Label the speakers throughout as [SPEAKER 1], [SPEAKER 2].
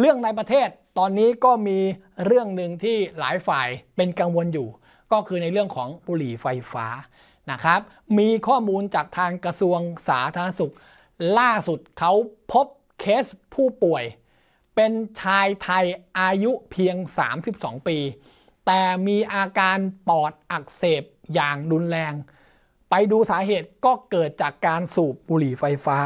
[SPEAKER 1] เรื่องในประเทศตอนนี้ก็มีเรื่องหนึ่งที่หลายฝ่ายเป็นกังวลอยู่ ก็คือในเรื่องของบุหรี่ไฟฟ้านะครับ มีข้อมูลจากทางกระทรวงสาธารณสุข ล่าสุดเขาพบเคสผู้ป่วย เป็นชายไทยอายุเพียง 32 ปี แต่มีอาการปอดอักเสบอย่างรุนแรง ไปดูสาเหตุก็เกิดจากการสูบบุหรี่ไฟฟ้า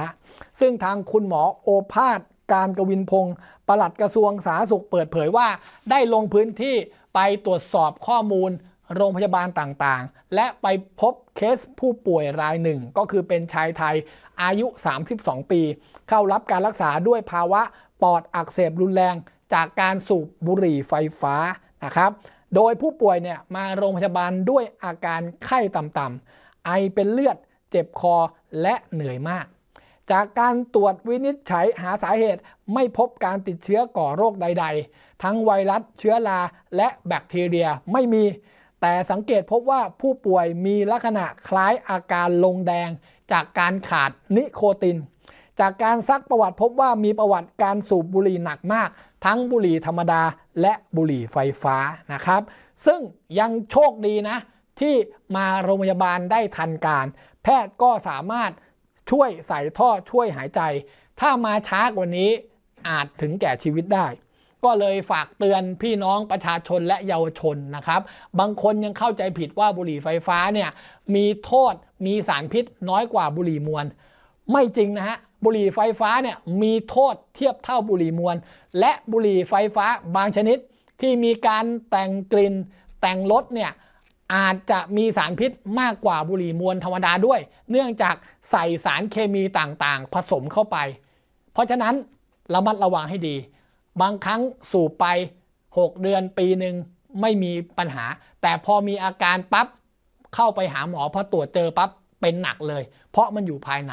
[SPEAKER 1] ซึ่งทางคุณหมอโอภาสการกวินพงศ์ปลัดกระทรวงสาธารณสุขเปิดเผยว่า ได้ลงพื้นที่ไปตรวจสอบข้อมูลโรงพยาบาลต่างๆ และไปพบเคสผู้ป่วยรายหนึ่งก็คือเป็นชายไทยอายุ 32 ปี เข้ารับการรักษาด้วยภาวะปอดอักเสบรุนแรง จากการสูบบุหรี่ไฟฟ้านะครับ โดยผู้ป่วยเนี่ยมาโรงพยาบาลด้วยอาการไข้ต่ำๆไอเป็นเลือดเจ็บคอและเหนื่อยมากจากการตรวจวินิจฉัยหาสาเหตุไม่พบการติดเชื้อก่อโรคใดๆ ทั้งไวรัสเชื้อราและแบคทีเรียไม่มี แต่สังเกตพบว่าผู้ป่วยมีลักษณะคล้ายอาการลงแดง จากการขาดนิโคตินจากการซักประวัติพบว่ามีประวัติการสูบบุหรี่หนักมาก ทั้งบุหรี่ธรรมดาและบุหรี่ไฟฟ้านะครับ ซึ่งยังโชคดีนะ ที่มาโรงพยาบาลได้ทันการ แพทย์ก็สามารถช่วยใส่ท่อ ช่วยหายใจ ถ้ามาช้ากว่านี้อาจถึงแก่ชีวิตได้ ก็เลยฝากเตือนพี่น้องประชาชนและเยาวชนนะครับ บางคนยังเข้าใจผิดว่าบุหรี่ไฟฟ้าเนี่ยมีโทษมีสารพิษ น้อยกว่าบุหรี่มวลไม่จริงนะฮะบุหรี่ไฟฟ้าเนี่ยมีโทษเทียบเท่าบุหรี่มวลและบุหรี่ไฟฟ้าบางชนิด ที่มีการแต่งกลิ่นแต่งรสเนี่ยอาจจะมีสารพิษมากกว่าบุหรี่มวลธรรมดาด้วย เนื่องจากใส่สารเคมีต่างๆ ผสมเข้าไป เพราะฉะนั้นระมัดระวังให้ดี บางครั้งสูบไป 6 เดือนปีหนึ่งไม่มีปัญหา แต่พอมีอาการปั๊บ เข้าไปหาหมอพอตรวจเจอปั๊บเป็นหนักเลย เพราะมันอยู่ภายใน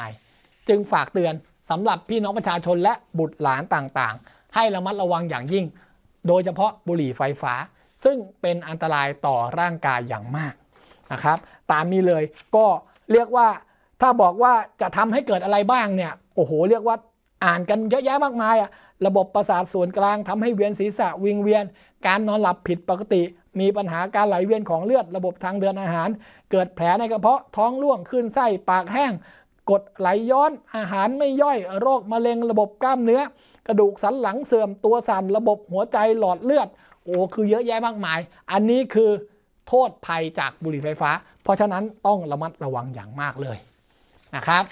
[SPEAKER 1] จึงฝากเตือนสำหรับพี่น้องประชาชนและบุตรหลานต่างๆ ให้ระมัดระวังอย่างยิ่ง โดยเฉพาะบุหรี่ไฟฟ้าซึ่งเป็นอันตรายต่อร่างกายอย่างมาก นะครับ ตามนี้เลยก็เรียกว่าถ้าบอกว่าจะทำให้เกิดอะไรบ้างเนี่ยโอ้โห เรียกว่าอ่านกันเยอะแยะมากมายอะระบบประสาทส่วนกลางทำให้เวียนศีรษะวิงเวียน การนอนหลับผิดปกติ มีปัญหาการไหลเวียนของเลือดระบบทางเดินอาหาร เกิดแผลในกระเพาะท้องร่วงขึ้นไส้ ปากแห้ง กดไหลย้อนอาหารไม่ย่อยโรคมะเร็งระบบกล้ามเนื้อ กระดูกสันหลังเสื่อม ตัวสั่นระบบหัวใจหลอดเลือดโอ้คือเยอะแยะมากมาย อันนี้คือโทษภัยจากบุหรี่ไฟฟ้า เพราะฉะนั้นต้องระมัดระวังอย่างมากเลยนะครับ